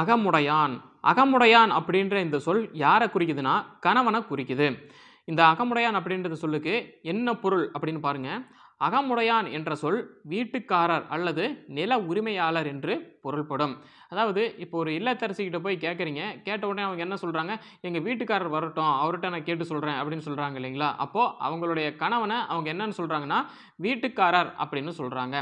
அகமுடையான் அகமுடையான் அப்படின்ற இந்த சொல் யாரை குறிக்குதுன்னா கணவனை குறிக்குது இந்த அகமுடையான் அப்படின்றது சொல்லுக்கு என்ன பொருள் அப்படின்னு பாருங்கள் அகமுடையான் என்ற சொல் வீட்டுக்காரர் அல்லது நில உரிமையாளர் என்று பொருள்படும் அதாவது இப்போ ஒரு இல்லத்தரசிக்கிட்ட போய் கேட்குறீங்க கேட்ட உடனே அவங்க என்ன சொல்கிறாங்க எங்கள் வீட்டுக்காரர் வரட்டும் அவர்கிட்ட நான் கேட்டு சொல்கிறேன் அப்படின்னு சொல்கிறாங்க இல்லைங்களா அப்போது அவங்களுடைய கணவனை அவங்க என்னன்னு சொல்கிறாங்கன்னா வீட்டுக்காரர் அப்படின்னு சொல்கிறாங்க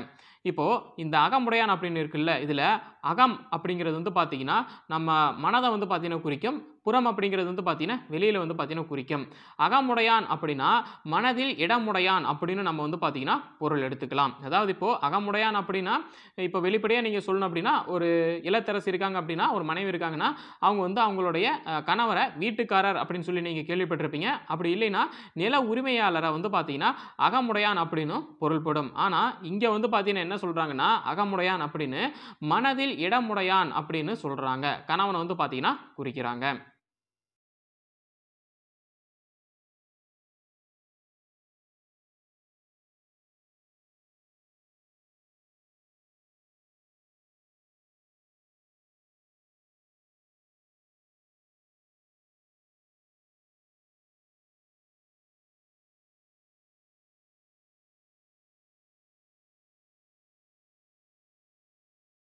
இப்போது இந்த அகமுடையான் அப்படின்னு இருக்குல்ல இதில் அகம் அப்படிங்கிறது வந்து பார்த்திங்கன்னா நம்ம மனதை வந்து பார்த்தீங்கன்னா குறிக்கும் புறம் அப்படிங்கிறது வந்து பார்த்திங்கன்னா வெளியில் வந்து பார்த்திங்கன்னா குறிக்கும் அகமுடையான் அப்படின்னா மனதில் இடமுடையான் அப்படின்னு நம்ம வந்து பார்த்திங்கன்னா பொருள் எடுத்துக்கலாம் அதாவது இப்போது அகமுடையான் அப்படின்னா இப்போ வெளிப்படையாக நீங்கள் சொல்லணும் அப்படின்னா அப்படின்னா ஒரு இளத்தரசி இருக்காங்க அப்படின்னா ஒரு மனைவி இருக்காங்கன்னா அவங்க வந்து அவங்களுடைய கணவரை வீட்டுக்காரர் அப்படின்னு சொல்லி நீங்கள் கேள்விப்பட்டிருப்பீங்க அப்படி இல்லைன்னா நில உரிமையாளரை வந்து பார்த்தீங்கன்னா அகமுடையான் அப்படின்னு பொருள்படும் ஆனால் இங்கே வந்து பார்த்தீங்கன்னா என்ன சொல்கிறாங்கன்னா அகமுடையான் அப்படின்னு மனதில் இடமுடையான் அப்படின்னு சொல்கிறாங்க கணவனை வந்து பார்த்தீங்கன்னா குறிக்கிறாங்க